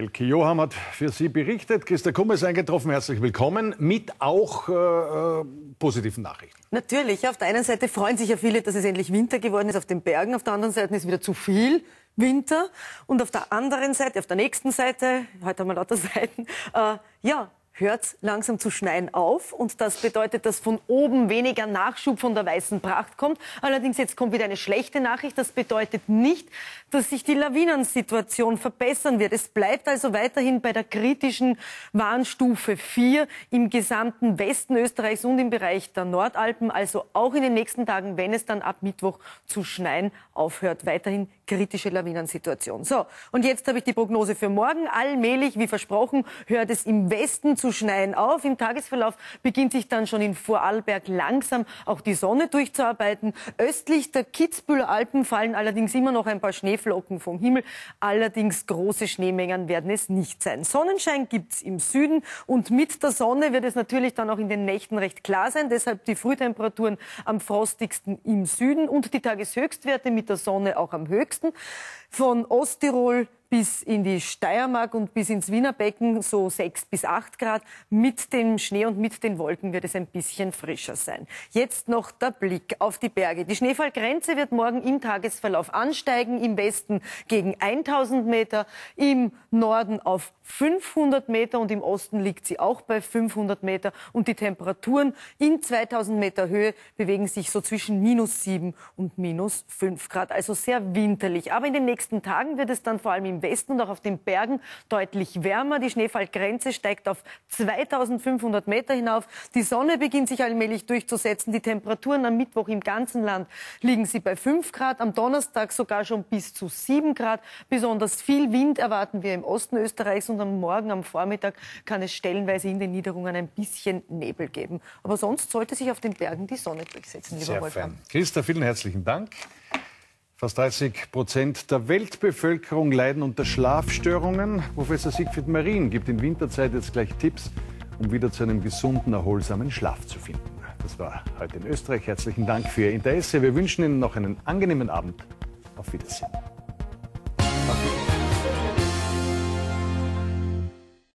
Elke Johann hat für Sie berichtet. Christa Kumme ist eingetroffen. Herzlich willkommen mit auch äh, äh, positiven Nachrichten. Natürlich. Auf der einen Seite freuen sich ja viele, dass es endlich Winter geworden ist auf den Bergen. Auf der anderen Seite ist wieder zu viel. Winter und auf der anderen Seite, auf der nächsten Seite, heute haben wir lauter Seiten, äh, ja, hört langsam zu schneien auf. Und das bedeutet, dass von oben weniger Nachschub von der weißen Pracht kommt. Allerdings jetzt kommt wieder eine schlechte Nachricht. Das bedeutet nicht, dass sich die Lawinensituation verbessern wird. Es bleibt also weiterhin bei der kritischen Warnstufe 4 im gesamten Westen Österreichs und im Bereich der Nordalpen. Also auch in den nächsten Tagen, wenn es dann ab Mittwoch zu schneien aufhört. Weiterhin kritische Lawinensituation. So, und jetzt habe ich die Prognose für morgen. Allmählich, wie versprochen, hört es im Westen zu schneien auf. Im Tagesverlauf beginnt sich dann schon in Vorarlberg langsam auch die Sonne durchzuarbeiten. Östlich der Kitzbüheler Alpen fallen allerdings immer noch ein paar Schneeflocken vom Himmel. Allerdings große Schneemengen werden es nicht sein. Sonnenschein gibt's im Süden und mit der Sonne wird es natürlich dann auch in den Nächten recht klar sein. Deshalb die Frühtemperaturen am frostigsten im Süden und die Tageshöchstwerte mit der Sonne auch am höchsten. Von Osttirol bis in die Steiermark und bis ins Wiener Becken so sechs bis acht Grad. Mit dem Schnee und mit den Wolken wird es ein bisschen frischer sein. Jetzt noch der Blick auf die Berge. Die Schneefallgrenze wird morgen im Tagesverlauf ansteigen. Im Westen gegen 1000 Meter, im Norden auf 500 Meter und im Osten liegt sie auch bei 500 Meter. Und die Temperaturen in 2000 Meter Höhe bewegen sich so zwischen minus 7 und minus 5 Grad. Also sehr winterlich. Aber in den nächsten Tagen wird es dann vor allem im Westen und auch auf den Bergen deutlich wärmer. Die Schneefallgrenze steigt auf 2500 Meter hinauf. Die Sonne beginnt sich allmählich durchzusetzen. Die Temperaturen am Mittwoch im ganzen Land liegen sie bei 5 Grad, am Donnerstag sogar schon bis zu 7 Grad. Besonders viel Wind erwarten wir im Osten Österreichs und sondern morgen am Vormittag kann es stellenweise in den Niederungen ein bisschen Nebel geben. Aber sonst sollte sich auf den Bergen die Sonne durchsetzen, lieber Sehr Wolfgang. Fein. Christa, vielen herzlichen Dank. Fast 30 Prozent der Weltbevölkerung leiden unter Schlafstörungen. Professor Siegfried Marien gibt in Winterzeit jetzt gleich Tipps, um wieder zu einem gesunden, erholsamen Schlaf zu finden. Das war heute in Österreich. Herzlichen Dank für Ihr Interesse. Wir wünschen Ihnen noch einen angenehmen Abend. Auf Wiedersehen.